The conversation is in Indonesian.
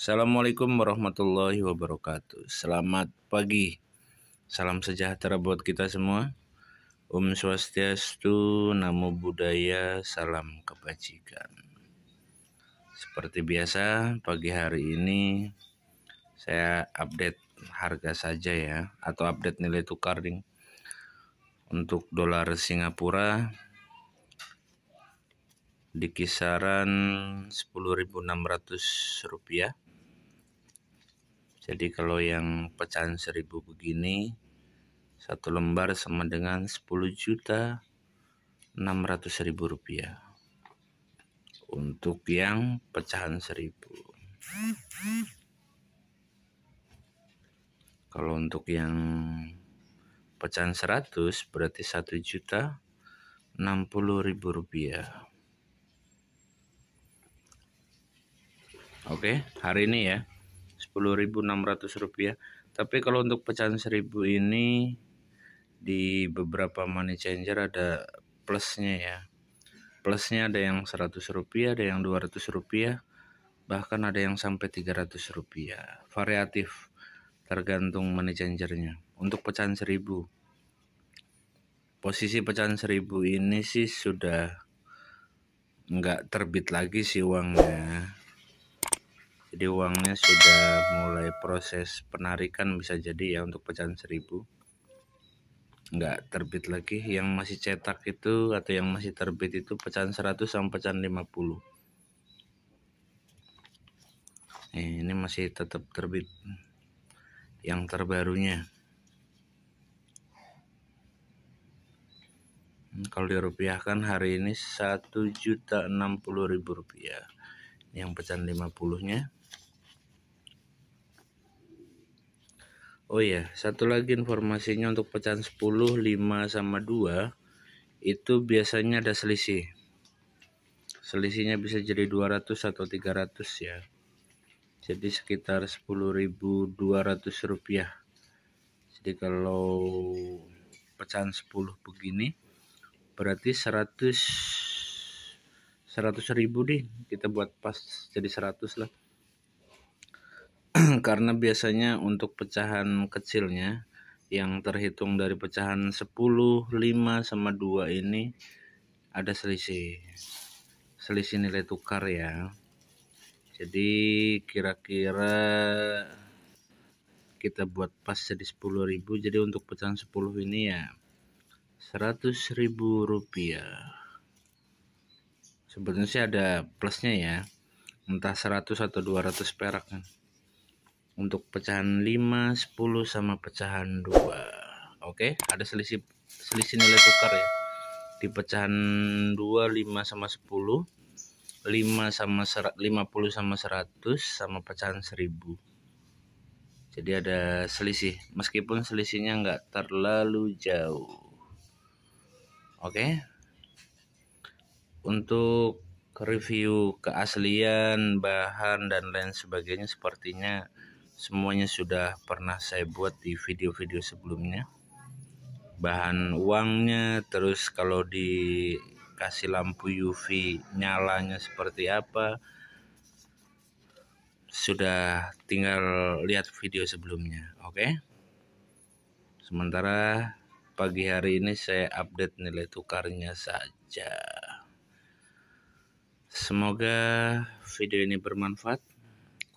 Assalamualaikum warahmatullahi wabarakatuh. Selamat pagi. Salam sejahtera buat kita semua. Om Swastiastu, Namo Buddhaya, Salam Kebajikan. Seperti biasa, pagi hari ini saya update harga saja ya atau update nilai tukar ding. Untuk dolar Singapura di kisaran 10.600 rupiah jadi kalau yang pecahan seribu begini satu lembar sama dengan sepuluh juta enam ratus ribu rupiah untuk yang pecahan seribu. kalau untuk yang pecahan seratus berarti satu juta enam puluh ribu rupiah Oke hari ini ya 10.600 rupiah tapi kalau untuk pecahan 1000 ini di beberapa money changer ada plusnya ya plusnya ada yang 100 rupiah ada yang 200 rupiah bahkan ada yang sampai 300 rupiah variatif tergantung money changernya untuk pecahan 1000 posisi pecahan 1000 ini sih sudah nggak terbit lagi sih uangnya jadi uangnya sudah mulai proses penarikan bisa jadi ya untuk pecahan seribu nggak terbit lagi yang masih cetak itu atau yang masih terbit itu pecahan 100 sampai pecahan 50 eh, ini masih tetap terbit yang terbarunya hmm, kalau dirupiahkan hari ini satu ribu rupiah yang pecahan 50 nya Oh iya, satu lagi informasinya untuk pecahan 10, 5 sama 2 itu biasanya ada selisih. Selisihnya bisa jadi 200 atau 300 ya. Jadi sekitar 10.200 rupiah. Jadi kalau pecahan 10 begini berarti 100 100.000 nih kita buat pas jadi 100 lah karena biasanya untuk pecahan kecilnya yang terhitung dari pecahan 10, 5 sama 2 ini ada selisih. Selisih nilai tukar ya. Jadi kira-kira kita buat pas jadi 10.000. Jadi untuk pecahan 10 ini ya 100.000 rupiah. Sebenarnya sih ada plusnya ya. Entah 100 atau 200 perak kan untuk pecahan 5 10 sama pecahan 2 oke okay? ada selisih selisih nilai tukar ya di pecahan 2 5 sama 10 5 sama 50 sama 100 sama pecahan 1000 jadi ada selisih meskipun selisihnya enggak terlalu jauh oke okay? untuk review keaslian bahan dan lain sebagainya sepertinya semuanya sudah pernah saya buat di video-video sebelumnya bahan uangnya terus kalau dikasih lampu UV nyalanya seperti apa sudah tinggal lihat video sebelumnya oke okay? sementara pagi hari ini saya update nilai tukarnya saja semoga video ini bermanfaat